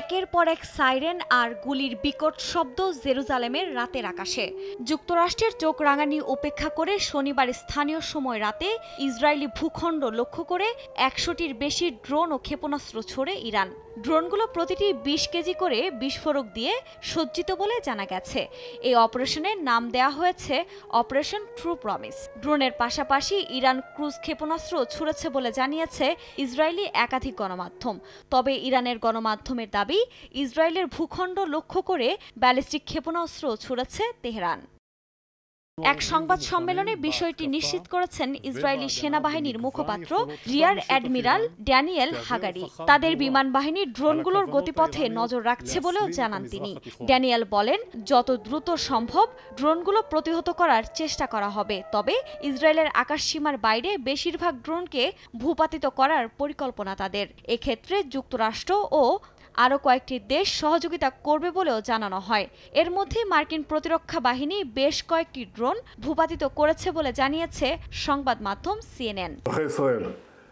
একের পর এক সাইরেন আর গুলির বিকট শব্দ জেরুজালেমের রাতের আকাশে যুক্তরাষ্ট্রের চোখ রাঙানি উপেক্ষা করে শনিবার স্থানীয় সময় রাতে ইসরায়েলি ভূখণ্ড লক্ষ্য করে একশোটির বেশি ড্রোন ও ক্ষেপণাস্ত্র ছড়ে ইরান ড্রোনগুলো প্রতিটি বিশ কেজি করে বিস্ফোরক দিয়ে সজ্জিত বলে জানা গেছে এই অপারেশনের নাম দেয়া হয়েছে অপারেশন ট্রু প্রমিস ড্রোনের পাশাপাশি ইরান ক্রুজ ক্ষেপণাস্ত্র ছুড়েছে বলে জানিয়েছে ইসরায়েলি একাধিক গণমাধ্যম তবে ইরানের গণমাধ্যমের দাবি ইসরায়েলের ভূখণ্ড লক্ষ্য করে ব্যালিস্টিক ক্ষেপণাস্ত্র ছুড়েছে তেহরান এক সংবাদ সম্মেলনে বিষয়টি নিশ্চিত করেছেন ইসরায়েলি সেনাবাহিনীর মুখপাত্র রিয়ার অ্যাডমিরাল ড্যানিয়েল হাগারি তাদের বিমান বাহিনী ড্রোনগুলোর গতিপথে নজর রাখছে বলেও জানান তিনি ড্যানিয়েল বলেন যত দ্রুত সম্ভব ড্রোনগুলো প্রতিহত করার চেষ্টা করা হবে তবে ইসরায়েলের আকাশসীমার বাইরে বেশিরভাগ ড্রোনকে ভূপাতিত করার পরিকল্পনা তাদের এক্ষেত্রে যুক্তরাষ্ট্র ও আরও কয়েকটি দেশ সহযোগিতা করবে বলেও জানানো হয় এর মধ্যে মার্কিন প্রতিরক্ষা বাহিনী বেশ কয়েকটি ড্রোন ভূপাতিত করেছে বলে জানিয়েছে সংবাদ মাধ্যম সিএনএন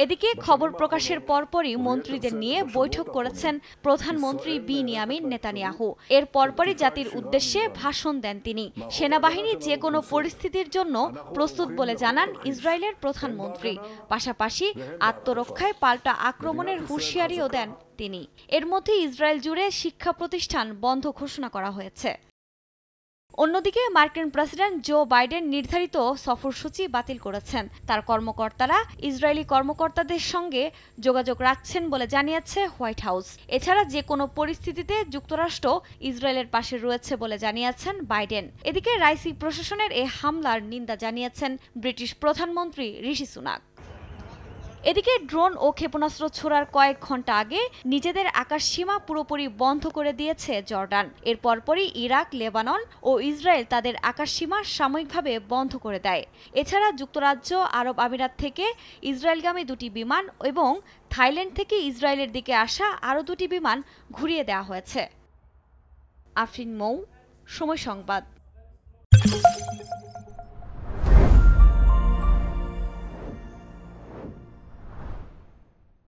এদিকে খবর প্রকাশের পরপরই মন্ত্রীদের নিয়ে বৈঠক করেছেন প্রধানমন্ত্রী বিনিয়ামিন নেতানিয়াহু এর পরপরই জাতির উদ্দেশ্যে ভাষণ দেন তিনি সেনাবাহিনী যে কোনো পরিস্থিতির জন্য প্রস্তুত বলে জানান ইসরায়েলের প্রধানমন্ত্রী পাশাপাশি আত্মরক্ষায় পাল্টা আক্রমণের হুঁশিয়ারিও দেন তিনি এর মধ্যে ইসরায়েল জুড়ে শিক্ষা প্রতিষ্ঠান বন্ধ ঘোষণা করা হয়েছে অন্যদিকে মার্কিন প্রেসিডেন্ট জো বাইডেন নির্ধারিত সফরসূচি বাতিল করেছেন তার কর্মকর্তারা ইসরায়েলি কর্মকর্তাদের সঙ্গে যোগাযোগ রাখছেন বলে জানিয়েছে হোয়াইট হাউস এছাড়া যে কোনো পরিস্থিতিতে যুক্তরাষ্ট্র ইসরায়েলের পাশে রয়েছে বলে জানিয়েছেন বাইডেন এদিকে রাইসি প্রশাসনের এ হামলার নিন্দা জানিয়েছেন ব্রিটিশ প্রধানমন্ত্রী ঋষি সুনাক এদিকে ড্রোন ও ক্ষেপণাস্ত্র ছোড়ার কয়েক ঘন্টা আগে নিজেদের আকাশ সীমা পুরোপুরি বন্ধ করে দিয়েছে জর্ডান এরপর পরই ইরাক লেবানন ও ইসরায়েল তাদের আকাশ সীমা সাময়িকভাবে বন্ধ করে দেয় এছাড়া যুক্তরাজ্য আরব আমিরাত থেকে ইসরায়েলগামী দুটি বিমান এবং থাইল্যান্ড থেকে ইসরায়েলের দিকে আসা আরও দুটি বিমান ঘুরিয়ে দেওয়া হয়েছে আফরিন মৌ সময় সংবাদ